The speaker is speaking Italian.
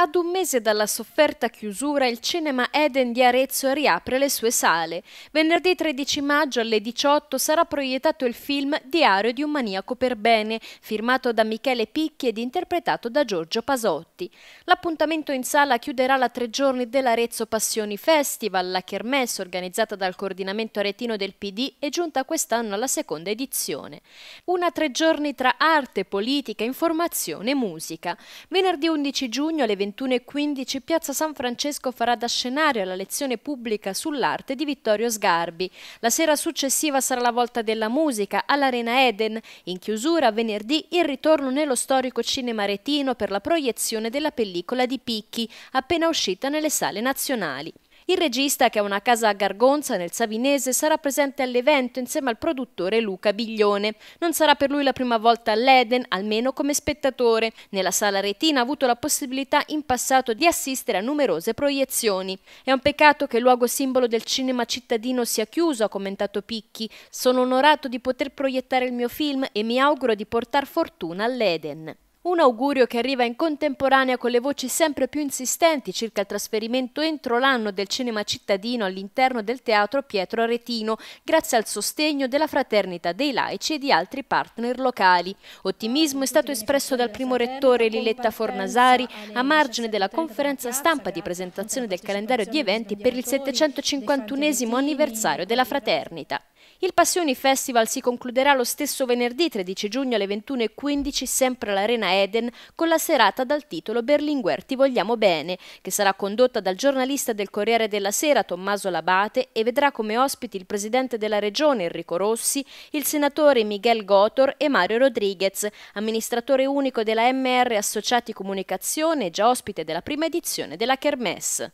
Ad un mese dalla sofferta chiusura, il cinema Eden di Arezzo riapre le sue sale. Venerdì 13 maggio alle 18 sarà proiettato il film Diario di un maniaco per bene, firmato da Michele Picchi ed interpretato da Giorgio Pasotti. L'appuntamento in sala chiuderà la tre giorni dell'Arezzo Passioni Festival, la Kermesse organizzata dal coordinamento aretino del PD e giunta quest'anno alla seconda edizione. Una tre giorni tra arte, politica, informazione e musica. Venerdì 11 giugno alle 20 21.15 Piazza San Francesco farà da scenario alla lezione pubblica sull'arte di Vittorio Sgarbi. La sera successiva sarà la volta della musica all'Arena Eden. In chiusura, venerdì, il ritorno nello storico cinema retino per la proiezione della pellicola di Picchi, appena uscita nelle sale nazionali. Il regista, che ha una casa a Gargonza nel Savinese, sarà presente all'evento insieme al produttore Luca Biglione. Non sarà per lui la prima volta all'Eden, almeno come spettatore. Nella sala retina ha avuto la possibilità in passato di assistere a numerose proiezioni. È un peccato che il luogo simbolo del cinema cittadino sia chiuso, ha commentato Picchi. Sono onorato di poter proiettare il mio film e mi auguro di portar fortuna all'Eden. Un augurio che arriva in contemporanea con le voci sempre più insistenti circa il trasferimento entro l'anno del cinema cittadino all'interno del teatro Pietro Aretino, grazie al sostegno della Fraternita dei Laici e di altri partner locali. Ottimismo è stato espresso dal primo rettore Liletta Fornasari a margine della conferenza stampa di presentazione del calendario di eventi per il 751 anniversario della Fraternita. Il Passioni Festival si concluderà lo stesso venerdì 13 giugno alle 21.15 sempre all'Arena Eden con la serata dal titolo Berlinguer ti vogliamo bene, che sarà condotta dal giornalista del Corriere della Sera Tommaso Labate e vedrà come ospiti il presidente della regione Enrico Rossi, il senatore Miguel Gotor e Mario Rodriguez, amministratore unico della MR Associati Comunicazione, e già ospite della prima edizione della Kermesse.